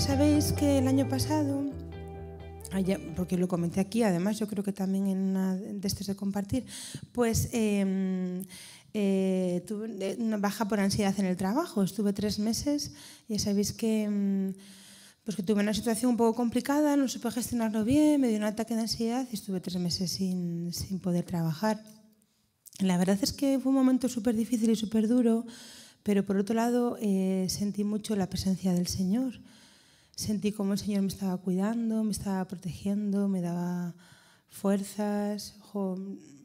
sabéis que el año pasado, porque lo comenté aquí, además yo creo que también en una de estas de compartir, pues em, eh, tuve eh, una baja por ansiedad en el trabajo. Estuve tres meses, ya sabéis que... Em, pues que tuve una situación un poco complicada, no supe gestionarlo bien, me dio un ataque de ansiedad y estuve tres meses sin, sin poder trabajar. La verdad es que fue un momento súper difícil y súper duro, pero por otro lado eh, sentí mucho la presencia del Señor sentí como el Señor me estaba cuidando, me estaba protegiendo, me daba fuerzas,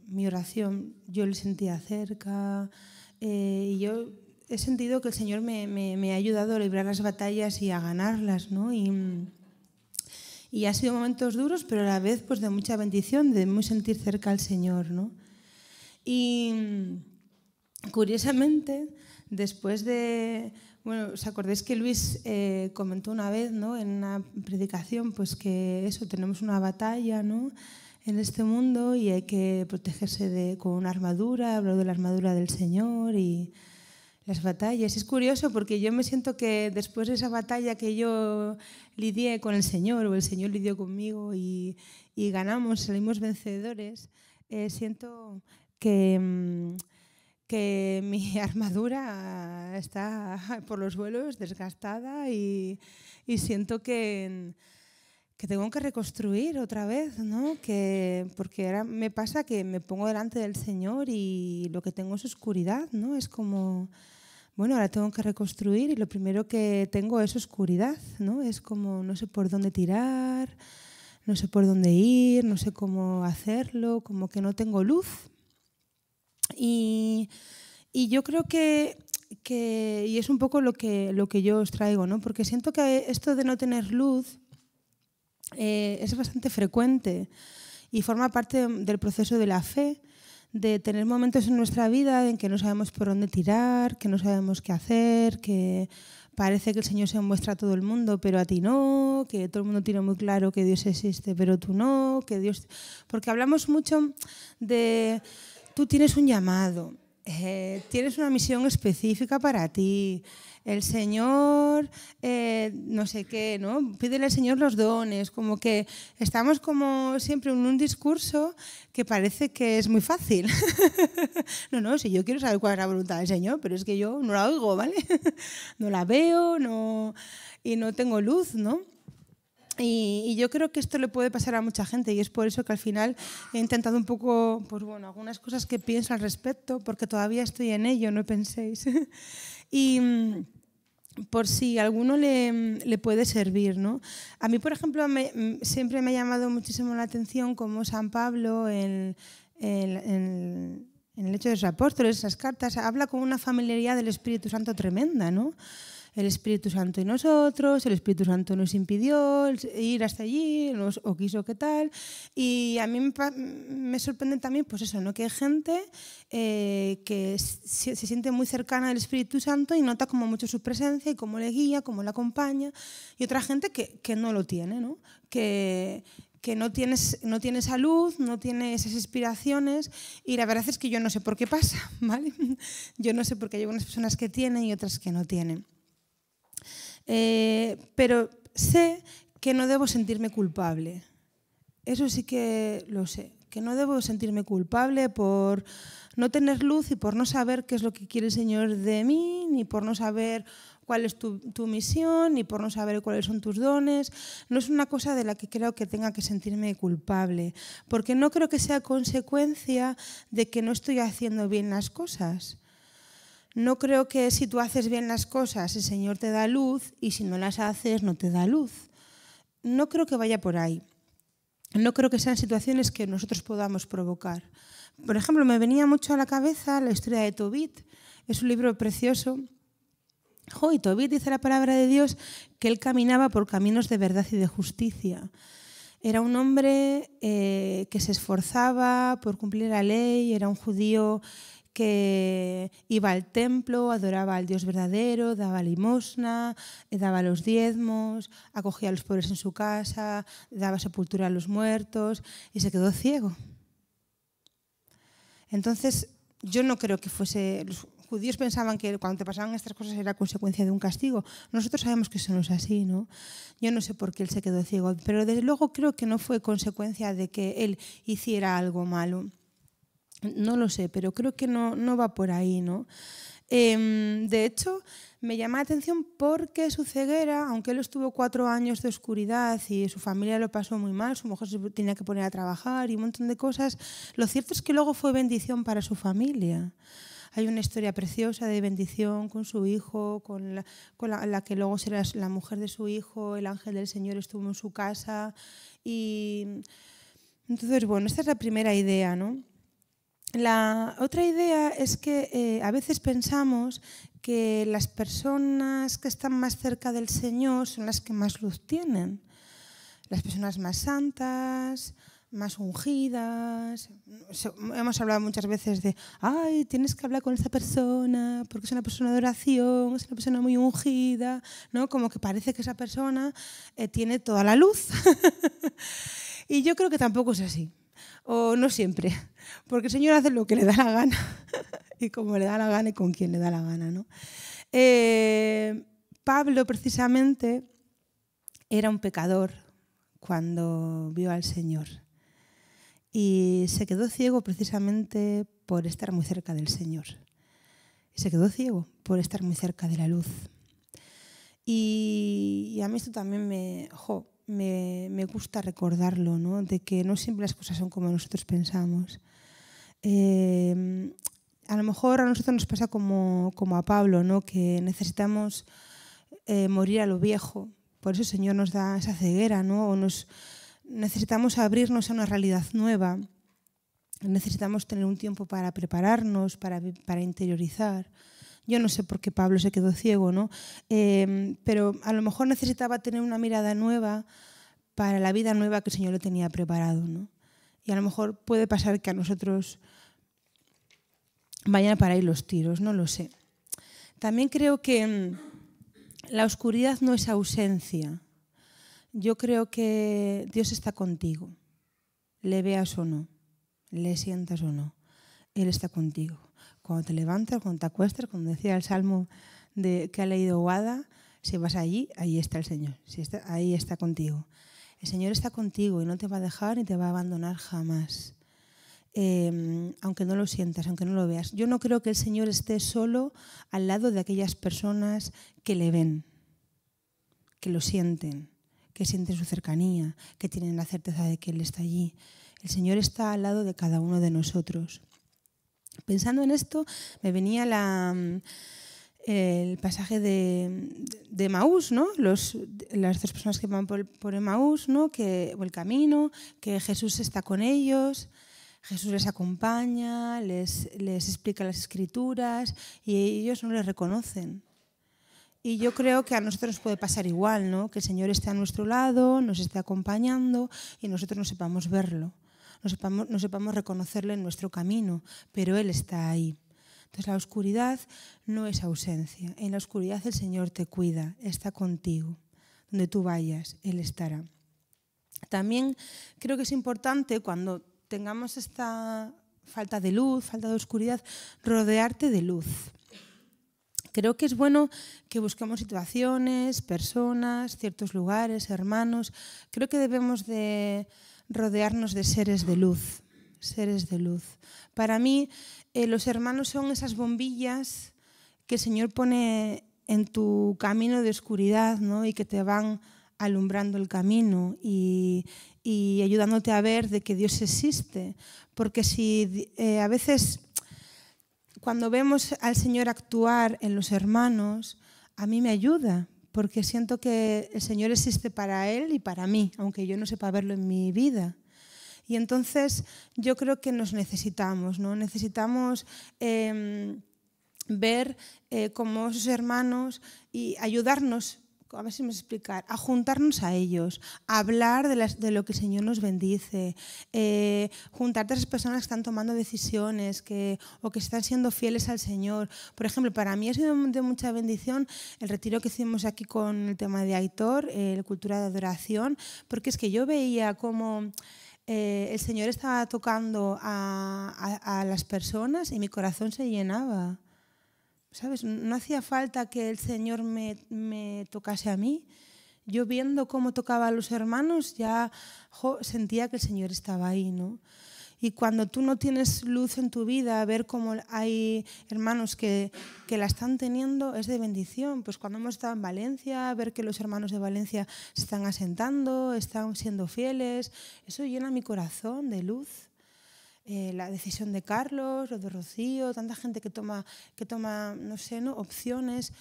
mi oración yo le sentía cerca eh, y yo he sentido que el Señor me, ha ayudado a librar las batallas y a ganarlas, ¿no? Y, y ha sido momentos duros, pero a la vez pues de mucha bendición, de muy sentir cerca al Señor, ¿no? Y curiosamente, después de bueno, os acordáis que Luis eh, comentó una vez, ¿no? En una predicación, pues que eso, tenemos una batalla, ¿no? En este mundo y hay que protegerse con una armadura, habló de la armadura del Señor y las batallas. Es curioso porque yo me siento que después de esa batalla que yo lidié con el Señor o el Señor lidió conmigo y, ganamos, salimos vencedores, eh, siento que... Mm, que mi armadura está por los vuelos desgastada y, siento que, tengo que reconstruir otra vez, ¿no? Que, porque ahora me pasa que me pongo delante del Señor y lo que tengo es oscuridad, ¿no? Es como, bueno, ahora tengo que reconstruir y lo primero que tengo es oscuridad, ¿no? Es como no sé por dónde tirar, no sé por dónde ir, no sé cómo hacerlo, como que no tengo luz, y, yo creo que, que, y es un poco lo que, lo que yo os traigo, ¿no? porque siento que esto de no tener luz eh, es bastante frecuente y forma parte del proceso de la fe, de tener momentos en nuestra vida en que no sabemos por dónde tirar, que no sabemos qué hacer, que parece que el Señor se muestra a todo el mundo, pero a ti no, que todo el mundo tiene muy claro que Dios existe, pero tú no, que Dios... Porque hablamos mucho de tú tienes un llamado, eh, tienes una misión específica para ti. El Señor, eh, no sé qué, ¿no? Pídele al Señor los dones, como que estamos como siempre en un discurso que parece que es muy fácil. no, no, si yo quiero saber cuál es la voluntad del Señor, pero es que yo no la oigo, ¿vale? no la veo, no, y no tengo luz, ¿no? Y, yo creo que esto le puede pasar a mucha gente y es por eso que al final he intentado un poco, pues bueno, algunas cosas que pienso al respecto, porque todavía estoy en ello, no penséis. y mm, por si a alguno le, le, puede servir, ¿no? A mí, por ejemplo, mm, siempre me ha llamado muchísimo la atención cómo San Pablo en, el hecho de los apóstoles, esas cartas, habla con una familiaridad del Espíritu Santo tremenda, ¿no? el Espíritu Santo y nosotros, el Espíritu Santo nos impidió ir hasta allí, nos, o quiso que tal. Y a mí me, sorprende también, pues eso, ¿no? que hay gente eh, que se, siente muy cercana al Espíritu Santo y nota como mucho su presencia y cómo le guía, cómo le acompaña, y otra gente que, no lo tiene, ¿no? Que, que no tiene no tienes esa luz, no tiene esas inspiraciones y la verdad es que yo no sé por qué pasa, ¿vale? Yo no sé por qué hay unas personas que tienen y otras que no tienen. Eh, pero sé que no debo sentirme culpable. Eso sí que lo sé, que no debo sentirme culpable por no tener luz y por no saber qué es lo que quiere el Señor de mí, ni por no saber cuál es tu, tu misión, ni por no saber cuáles son tus dones. No es una cosa de la que creo que tenga que sentirme culpable, porque no creo que sea consecuencia de que no estoy haciendo bien las cosas. No creo que si tú haces bien las cosas, el Señor te da luz y si no las haces, no te da luz. No creo que vaya por ahí. No creo que sean situaciones que nosotros podamos provocar. Por ejemplo, me venía mucho a la cabeza la historia de Tobit. Es un libro precioso. Jo, Tobit dice la palabra de Dios que él caminaba por caminos de verdad y de justicia. Era un hombre eh, que se esforzaba por cumplir la ley, era un judío que iba al templo, adoraba al Dios verdadero, daba limosna, eh, daba los diezmos, acogía a los pobres en su casa, daba sepultura a los muertos y se quedó ciego. Entonces, yo no creo que fuese... Los judíos pensaban que cuando te pasaban estas cosas era consecuencia de un castigo. Nosotros sabemos que eso no es así, ¿no? Yo no sé por qué él se quedó ciego, pero desde luego creo que no fue consecuencia de que él hiciera algo malo. No lo sé, pero creo que no, va por ahí, ¿no? Em, de hecho, me llama la atención porque su ceguera, aunque él estuvo cuatro años de oscuridad y su familia lo pasó muy mal, su mujer se tenía que poner a trabajar y un montón de cosas, lo cierto es que luego fue bendición para su familia. Hay una historia preciosa de bendición con su hijo, con la, que luego será la mujer de su hijo, el ángel del Señor estuvo en su casa. Y entonces, bueno, esta es la primera idea, ¿no? La otra idea es que eh, a veces pensamos que las personas que están más cerca del Señor son las que más luz tienen. Las personas más santas, más ungidas. Hemos hablado muchas veces de, ay, tienes que hablar con esta persona porque es una persona de oración, es una persona muy ungida, ¿no? Como que parece que esa persona eh, tiene toda la luz. y yo creo que tampoco es así o no siempre, porque el Señor hace lo que le da la gana y como le da la gana y con quien le da la gana. ¿no? Eh, Pablo precisamente era un pecador cuando vio al Señor y se quedó ciego precisamente por estar muy cerca del Señor. se quedó ciego por estar muy cerca de la luz. Y, a mí esto también me me, gusta recordarlo, ¿no? de que no siempre las cosas son como nosotros pensamos. Eh, a lo mejor a nosotros nos pasa como, a Pablo, ¿no? que necesitamos eh, morir a lo viejo. Por eso el Señor nos da esa ceguera, ¿no? o necesitamos abrirnos a una realidad nueva. Necesitamos tener un tiempo para prepararnos, para interiorizar. Yo no sé por qué Pablo se quedó ciego, ¿no? Em, pero a lo mejor necesitaba tener una mirada nueva para la vida nueva que el Señor le tenía preparado, ¿no? Y a lo mejor puede pasar que a nosotros vayan para parar los tiros, no lo sé. También creo que mm, la oscuridad no es ausencia. Yo creo que Dios está contigo, le veas o no, le sientas o no, Él está contigo cuando te levantas, cuando te acuestas, como decía el salmo de, que ha leído Guada, si vas allí, ahí está el Señor, si está, ahí está contigo. El Señor está contigo y no te va a dejar ni te va a abandonar jamás, em, aunque no lo sientas, aunque no lo veas. Yo no creo que el Señor esté solo al lado de aquellas personas que le ven, que lo sienten, que sienten su cercanía, que tienen la certeza de que Él está allí. El Señor está al lado de cada uno de nosotros. Pensando en esto, me venía mm, el pasaje de, de Maús, ¿no? las tres personas que van por, por Maús, ¿no? o el camino, que Jesús está con ellos, Jesús les acompaña, les, explica las escrituras y ellos no les reconocen. Y yo creo que a nosotros nos puede pasar igual, ¿no? Que el Señor esté a nuestro lado, nos esté acompañando y nosotros no sepamos verlo no sepamos, no reconocerle en nuestro camino, pero Él está ahí. Entonces la oscuridad no es ausencia. En la oscuridad el Señor te cuida, está contigo. Donde tú vayas, Él estará. También creo que es importante cuando tengamos esta falta de luz, falta de oscuridad, rodearte de luz. Creo que es bueno que busquemos situaciones, personas, ciertos lugares, hermanos. Creo que debemos de rodearnos de seres de luz, seres de luz. Para mí, eh, los hermanos son esas bombillas que el Señor pone en tu camino de oscuridad ¿no? y que te van alumbrando el camino y, ayudándote a ver de que Dios existe. Porque si eh, a veces cuando vemos al Señor actuar en los hermanos, a mí me ayuda, porque siento que el Señor existe para Él y para mí, aunque yo no sepa verlo en mi vida. Y entonces yo creo que nos necesitamos, ¿no? Necesitamos em, ver eh, como sus hermanos y ayudarnos a ver si me explicar, a juntarnos a ellos, a hablar de, lo que el Señor nos bendice, eh, juntarte a esas personas que están tomando decisiones que, o que están siendo fieles al Señor. Por ejemplo, para mí ha sido de mucha bendición el retiro que hicimos aquí con el tema de Aitor, la cultura de adoración, porque es que yo veía cómo... Eh, el Señor estaba tocando a las personas y mi corazón se llenaba. ¿sabes? No hacía falta que el Señor me, tocase a mí. Yo viendo cómo tocaba a los hermanos ya sentía que el Señor estaba ahí, ¿no? Y cuando tú no tienes luz en tu vida, ver cómo hay hermanos que, que, la están teniendo es de bendición. Pues cuando hemos estado en Valencia, ver que los hermanos de Valencia se están asentando, están siendo fieles, eso llena mi corazón de luz. Eh, la decisión de Carlos o de Rocío, tanta gente que toma, que toma no sé, ¿no? opciones,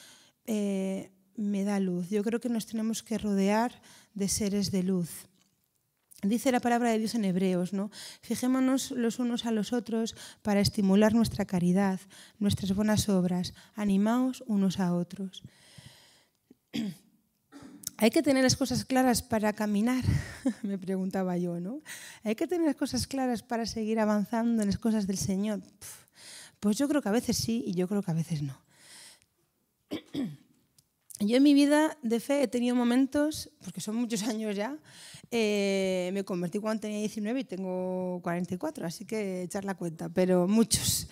eh, me da luz. Yo creo que nos tenemos que rodear de seres de luz. Dice la palabra de Dios en Hebreos, ¿no? Fijémonos los unos a los otros para estimular nuestra caridad, nuestras buenas obras. Animaos unos a otros. Hay que tener las cosas claras para caminar, me preguntaba yo, ¿no? Hay que tener las cosas claras para seguir avanzando en las cosas del Señor. Pues yo creo que a veces sí y yo creo que a veces no. Yo en mi vida de fe he tenido momentos, porque son muchos años ya, eh, me convertí cuando tenía 19 y tengo 44, así que echar la cuenta, pero muchos.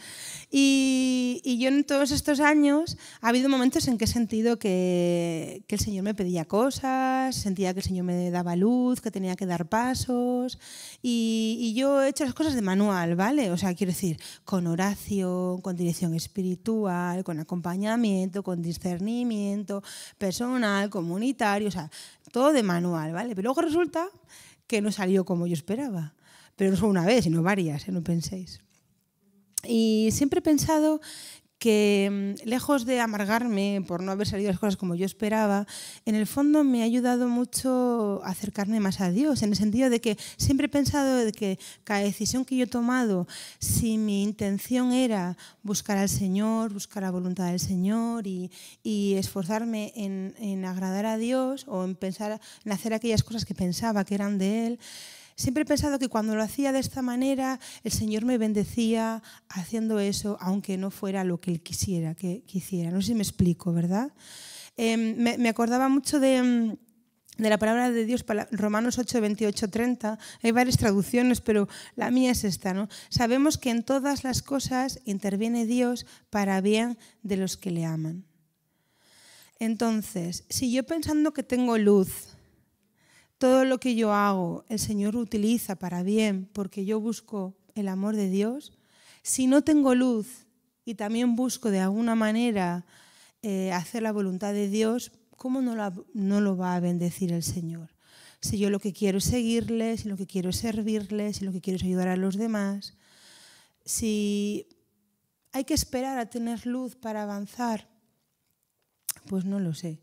Y, yo en todos estos años ha habido momentos en que he sentido que, el Señor me pedía cosas, sentía que el Señor me daba luz, que tenía que dar pasos. Y, y yo he hecho las cosas de manual, ¿vale? O sea, quiero decir, con oración, con dirección espiritual, con acompañamiento, con discernimiento personal, comunitario. O sea, todo de manual, ¿vale? Pero luego resulta que no salió como yo esperaba. Pero no solo una vez, sino varias, ¿eh? no penséis. Y siempre he pensado que mm, lejos de amargarme por no haber salido las cosas como yo esperaba, en el fondo me ha ayudado mucho a acercarme más a Dios, en el sentido de que siempre he pensado de que cada decisión que yo he tomado, si mi intención era buscar al Señor, buscar la voluntad del Señor y, esforzarme en, agradar a Dios o en pensar en hacer aquellas cosas que pensaba que eran de Él, Siempre he pensado que cuando lo hacía de esta manera, el Señor me bendecía haciendo eso, aunque no fuera lo que Él quisiera que, quisiera. No sé si me explico, ¿verdad? Em, me, acordaba mucho de mm, de la palabra de Dios, Romanos 8, 28, 30. Hay varias traducciones, pero la mía es esta, ¿no? Sabemos que en todas las cosas interviene Dios para bien de los que le aman. Entonces, si yo pensando que tengo luz, todo lo que yo hago, el Señor utiliza para bien porque yo busco el amor de Dios. Si no tengo luz y también busco de alguna manera eh, hacer la voluntad de Dios, ¿cómo no, no lo va a bendecir el Señor? Si yo lo que quiero es seguirle, si lo que quiero es servirle, si lo que quiero es ayudar a los demás, si hay que esperar a tener luz para avanzar, pues no lo sé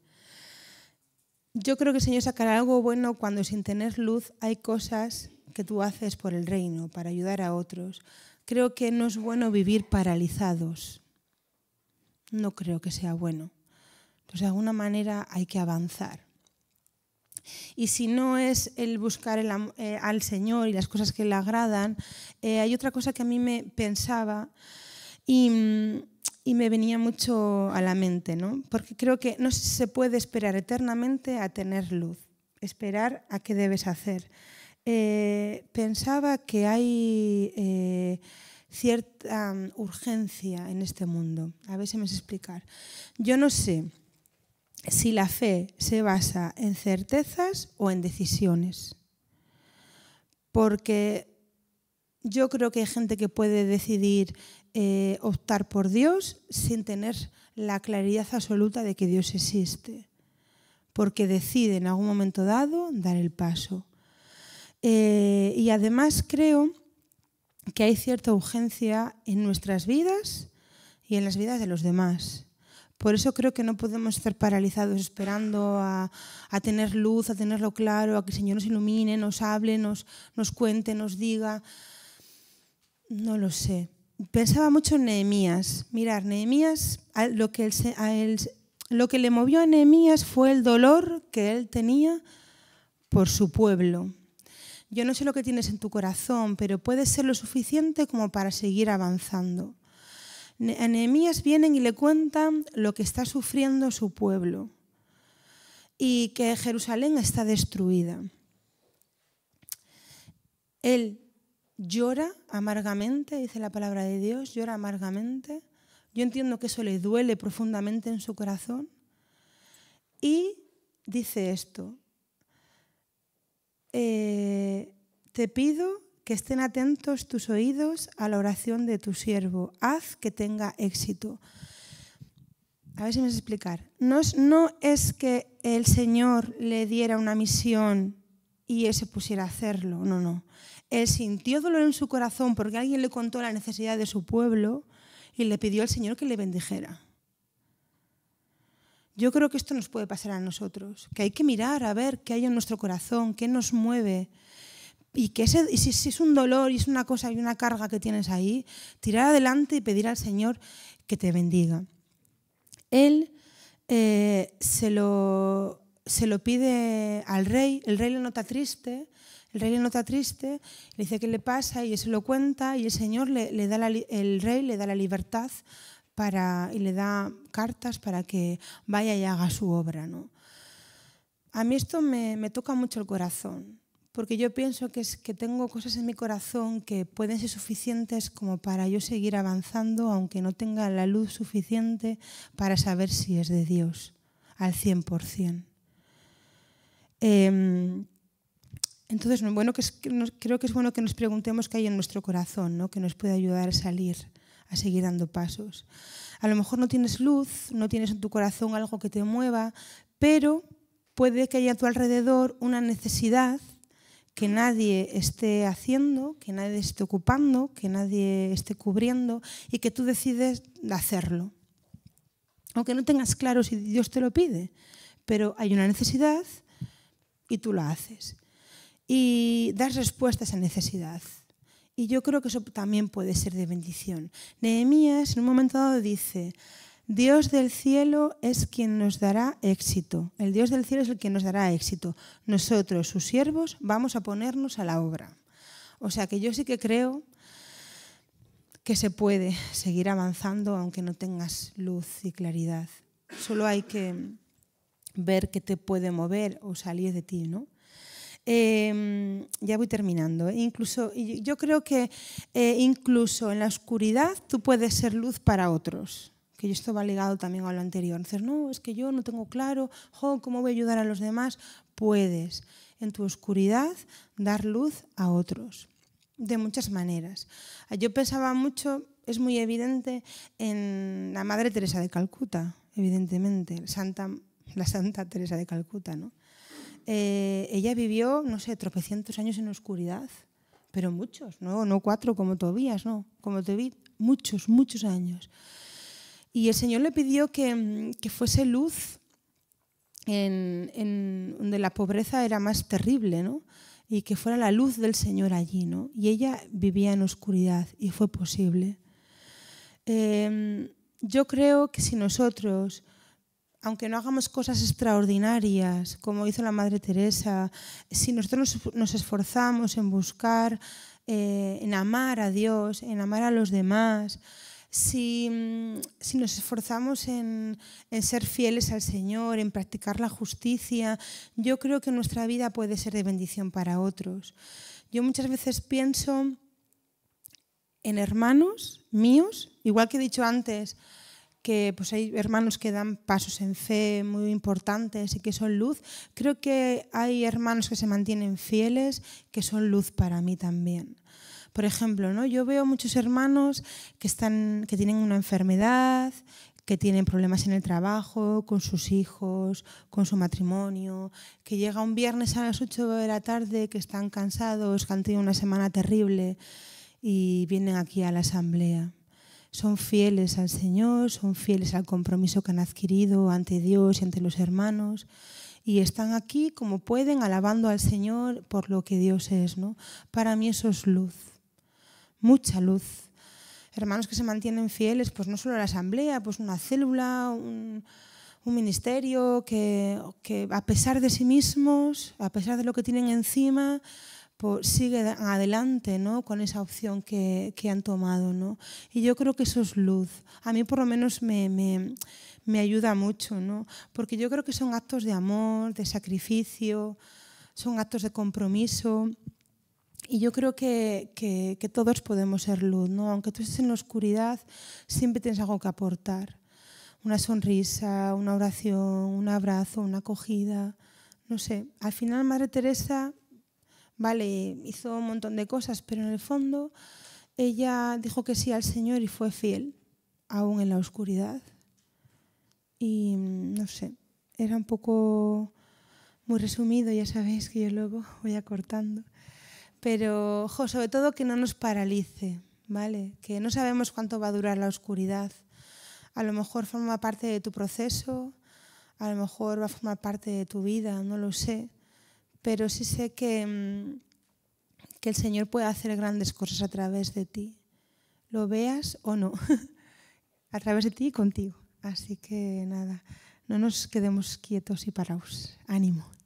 yo creo que el Señor sacará algo bueno cuando sin tener luz hay cosas que tú haces por el reino, para ayudar a otros. Creo que no es bueno vivir paralizados. No creo que sea bueno. Entonces, de alguna manera hay que avanzar. Y si no es el buscar eh, al Señor y las cosas que le agradan, eh, hay otra cosa que a mí me pensaba y mm, y me venía mucho a la mente, ¿no? Porque creo que no se puede esperar eternamente a tener luz, esperar a qué debes hacer. Eh, pensaba que hay eh, cierta mm, urgencia en este mundo. A ver si me es explicar. Yo no sé si la fe se basa en certezas o en decisiones. Porque yo creo que hay gente que puede decidir eh, optar por Dios sin tener la claridad absoluta de que Dios existe, porque decide en algún momento dado dar el paso. Eh, y además creo que hay cierta urgencia en nuestras vidas y en las vidas de los demás. Por eso creo que no podemos estar paralizados esperando a, tener luz, a tenerlo claro, a que el Señor nos ilumine, nos hable, nos cuente, nos diga. No lo sé pensaba mucho en Nehemías. Mirar, Nehemías, lo que, lo que le movió a Nehemías fue el dolor que él tenía por su pueblo. Yo no sé lo que tienes en tu corazón, pero puede ser lo suficiente como para seguir avanzando. A Nehemías vienen y le cuentan lo que está sufriendo su pueblo y que Jerusalén está destruida. Él llora amargamente, dice la palabra de Dios, llora amargamente. Yo entiendo que eso le duele profundamente en su corazón. Y dice esto, eh, te pido que estén atentos tus oídos a la oración de tu siervo, haz que tenga éxito. A ver si me a explicar. No no es que el Señor le diera una misión y él se pusiera a hacerlo, no, no. Él sintió dolor en su corazón porque alguien le contó la necesidad de su pueblo y le pidió al Señor que le bendijera. Yo creo que esto nos puede pasar a nosotros, que hay que mirar a ver qué hay en nuestro corazón, qué nos mueve. Y que si, es un dolor y es una cosa y una carga que tienes ahí, tirar adelante y pedir al Señor que te bendiga. Él eh, se, lo, se lo pide al rey, el rey lo nota triste el rey le nota triste, le dice qué le pasa y se lo cuenta y el señor le, da el rey le da la libertad para, y le da cartas para que vaya y haga su obra. ¿no? A mí esto me, toca mucho el corazón, porque yo pienso que, tengo cosas en mi corazón que pueden ser suficientes como para yo seguir avanzando, aunque no tenga la luz suficiente para saber si es de Dios al 100%. Entonces, bueno, que creo que es bueno que nos preguntemos qué hay en nuestro corazón, ¿no? que nos puede ayudar a salir, a seguir dando pasos. A lo mejor no tienes luz, no tienes en tu corazón algo que te mueva, pero puede que haya a tu alrededor una necesidad que nadie esté haciendo, que nadie esté ocupando, que nadie esté cubriendo y que tú decides hacerlo. Aunque no tengas claro si Dios te lo pide, pero hay una necesidad y tú la haces y dar respuesta a esa necesidad. Y yo creo que eso también puede ser de bendición. Nehemías en un momento dado dice, Dios del cielo es quien nos dará éxito. El Dios del cielo es el que nos dará éxito. Nosotros, sus siervos, vamos a ponernos a la obra. O sea que yo sí que creo que se puede seguir avanzando aunque no tengas luz y claridad. Solo hay que ver qué te puede mover o salir de ti, ¿no? Em, ya voy terminando. Incluso, yo creo que eh, incluso en la oscuridad tú puedes ser luz para otros que esto va ligado también a lo anterior. no, es que yo no tengo claro, ¿cómo voy a ayudar a los demás? Puedes, en tu oscuridad, dar luz a otros, de muchas maneras. Ah, yo pensaba mucho, es muy evidente, en la Madre Teresa de Calcuta, evidentemente, la Santa Teresa de Calcuta, ¿no? Eh, ella vivió, no sé, tropecientos años en oscuridad, pero muchos, no, no cuatro como Tobías, no, como te vi muchos, muchos años. Y el Señor le pidió que, mm, fuese luz en, donde la pobreza era más terrible, ¿no? Y que fuera la luz del Señor allí, ¿no? Y ella vivía en oscuridad y fue posible. Em, yo creo que si nosotros aunque no hagamos cosas extraordinarias, como hizo la Madre Teresa, si nosotros nos esforzamos en buscar, eh, en amar a Dios, en amar a los demás, si, mm, nos esforzamos en, ser fieles al Señor, en practicar la justicia, yo creo que nuestra vida puede ser de bendición para otros. Yo muchas veces pienso en hermanos míos, igual que he dicho antes, que pues hay hermanos que dan pasos en fe muy importantes y que son luz, creo que hay hermanos que se mantienen fieles, que son luz para mí también. Por ejemplo, ¿no? yo veo muchos hermanos que, están, que tienen una enfermedad, que tienen problemas en el trabajo, con sus hijos, con su matrimonio, que llega un viernes a las 8 de la tarde, que están cansados, que han tenido una semana terrible y vienen aquí a la asamblea son fieles al Señor, son fieles al compromiso que han adquirido ante Dios y ante los hermanos. Y están aquí como pueden, alabando al Señor por lo que Dios es. ¿no? Para mí eso es luz, mucha luz. Hermanos que se mantienen fieles, pues no solo a la asamblea, pues una célula, un, ministerio que, que a pesar de sí mismos, a pesar de lo que tienen encima, pues, sigue adelante ¿no? con esa opción que, que, han tomado. ¿no? Y yo creo que eso es luz. A mí por lo menos me, me, me ayuda mucho, ¿no? porque yo creo que son actos de amor, de sacrificio, son actos de compromiso. Y yo creo que, que, todos podemos ser luz, ¿no? Aunque tú estés en la oscuridad, siempre tienes algo que aportar. Una sonrisa, una oración, un abrazo, una acogida. No sé, al final Madre Teresa Vale, hizo un montón de cosas, pero en el fondo ella dijo que sí al Señor y fue fiel, aún en la oscuridad. Y mm, no sé, era un poco muy resumido, ya sabéis que yo luego voy acortando. Pero, ojo, sobre todo que no nos paralice, ¿vale? Que no sabemos cuánto va a durar la oscuridad. A lo mejor forma parte de tu proceso, a lo mejor va a formar parte de tu vida, no lo sé pero sí sé que, mm, que el Señor puede hacer grandes cosas a través de ti, lo veas o no, a través de ti y contigo. Así que nada, no nos quedemos quietos y parados, Ánimo.